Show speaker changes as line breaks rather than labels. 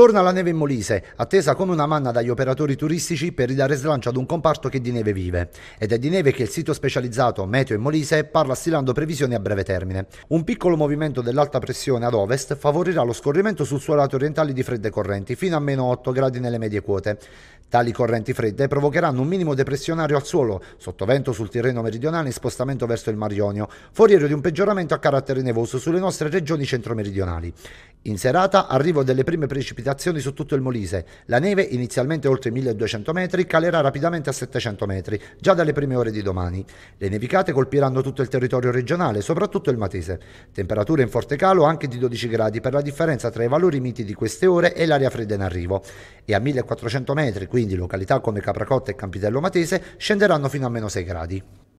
Torna la neve in Molise, attesa come una manna dagli operatori turistici per ridare slancio ad un comparto che di neve vive. Ed è di neve che il sito specializzato Meteo in Molise parla stilando previsioni a breve termine. Un piccolo movimento dell'alta pressione ad ovest favorirà lo scorrimento sul suo lato orientale di fredde correnti fino a meno 8 gradi nelle medie quote. Tali correnti fredde provocheranno un minimo depressionario al suolo, sottovento sul terreno meridionale in spostamento verso il Mar Ionio, foriero di un peggioramento a carattere nevoso sulle nostre regioni centromeridionali. In serata arrivo delle prime precipitazioni su tutto il Molise. La neve, inizialmente oltre 1200 metri, calerà rapidamente a 700 metri, già dalle prime ore di domani. Le nevicate colpiranno tutto il territorio regionale, soprattutto il Matese. Temperature in forte calo anche di 12 gradi per la differenza tra i valori miti di queste ore e l'aria fredda in arrivo e a 1400 metri, quindi località come Capracotta e Campitello Matese, scenderanno fino a meno 6 gradi.